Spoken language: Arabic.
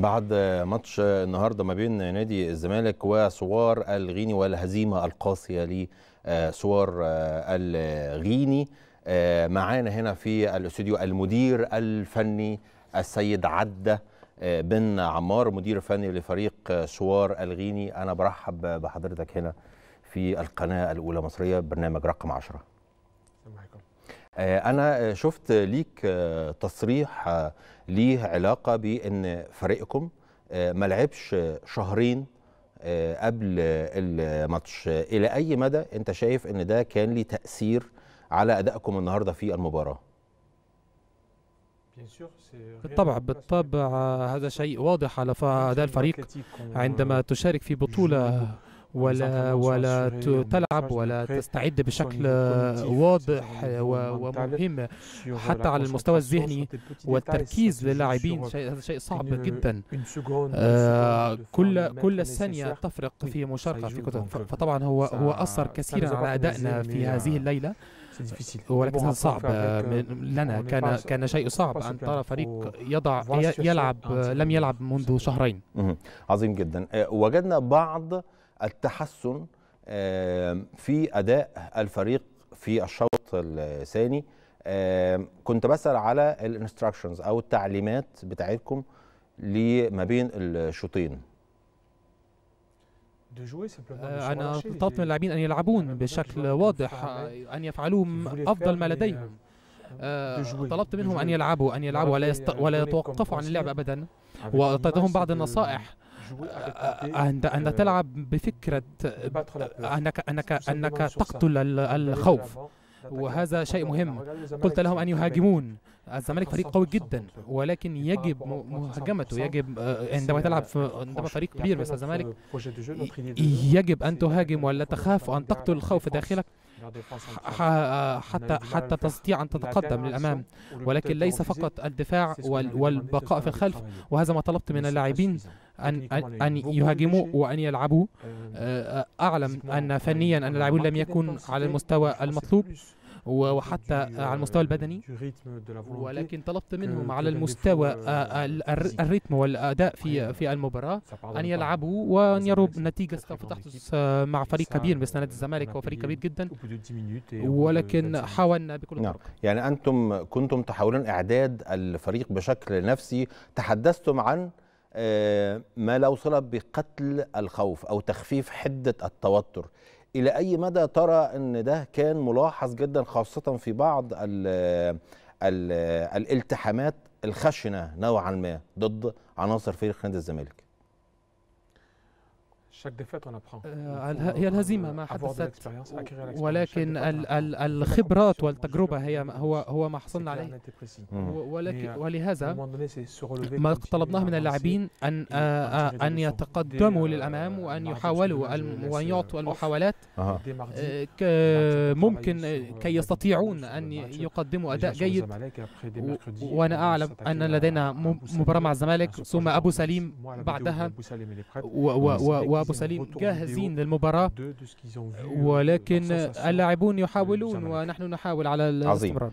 بعد ماتش النهارده ما بين نادي الزمالك وسوار الغيني والهزيمه القاسيه لسوار الغيني معانا هنا في الاستوديو المدير الفني السيد عده بن عمار مدير فني لفريق سوار الغيني انا برحب بحضرتك هنا في القناه الاولى مصريه برنامج رقم 10 عليكم آه، انا شفت ليك آه، تصريح آه، ليه علاقه بان فريقكم ما لعبش شهرين قبل الماتش الى اي مدى انت شايف ان ده كان ليه تاثير على ادائكم النهارده في المباراه بالطبع بالطبع هذا شيء واضح على اداء الفريق عندما euh, تشارك في بطوله ولا ولا تلعب ولا تستعد بشكل واضح ومهم حتى على المستوى الذهني والتركيز للاعبين شيء هذا شيء صعب جدا آه، كل كل ثانيه تفرق في مشاركه في كتب فطبعا هو هو اثر كثيرا على ادائنا في هذه الليله ولكن كان صعب لنا كان كان شيء صعب ان ترى فريق يضع يلعب لم يلعب منذ شهرين عظيم جدا آه، وجدنا بعض التحسن في اداء الفريق في الشوط الثاني كنت بسال على الانستراكشنز او التعليمات بتاعتكم لما بين الشوطين آه، أنا طلبت من اللاعبين أن يلعبون بشكل واضح أن يفعلوا أفضل ما لديهم euh, آه، طلبت منهم أن يلعبوا أن يلعبوا ولا, يست... ولا يتوقفوا عن اللعب أبدا وأعطيتهم بعض النصائح عند آه، آه، أن آه، تلعب بفكرة أنك أنك أنك تقتل الخوف وهذا شيء مهم قلت لهم أن يهاجمون الزمالك فريق قوي جدا ولكن يجب مهاجمته يجب عندما تلعب في عندما فريق كبير مثل الزمالك يجب أن تهاجم ولا تخاف أن تقتل الخوف داخلك حتى حتى تستطيع أن تتقدم للأمام ولكن ليس فقط الدفاع والبقاء في الخلف وهذا ما طلبت من اللاعبين أن أن يهاجموا وأن يلعبوا آه، آه، أعلم أن فنيا أن اللاعبون لم يكن على المستوى المطلوب وحتى آه، euh, على المستوى البدني ولكن طلبت منهم على المستوى آه، euh, آه، الريتم والاداء في في المباراه ان يلعبوا وان يروا نتيجه سوف تحدث مع فريق كبير مثل نادي الزمالك وفريق كبير جدا ولكن حاولنا بكل نعم. يعني انتم كنتم تحاولون اعداد الفريق بشكل نفسي تحدثتم عن ما لا وصل بقتل الخوف او تخفيف حده التوتر الى اي مدى ترى ان ده كان ملاحظ جدا خاصه في بعض الـ الـ الالتحامات الخشنه نوعا ما ضد عناصر فريق نادي الزمالك Euh, هي الهزيمة ما حدثت ولكن الخبرات والتجربة هي هو هو ما حصلنا عليه ولكن euh, ولهذا ما طلبناه من اللاعبين أن آه، آه، أن يتقدموا للأمام euh, وأن يحاولوا وأن يعطوا المحاولات آه. ممكن كي يستطيعون أن يقدموا أداء جيد وأنا أعلم أن لدينا مباراة مع الزمالك ثم أبو سليم بعدها و, و, و وأبو سليم جاهزين للمباراة euh, ولكن اللاعبون يحاولون ونحن نحاول على الاستمرار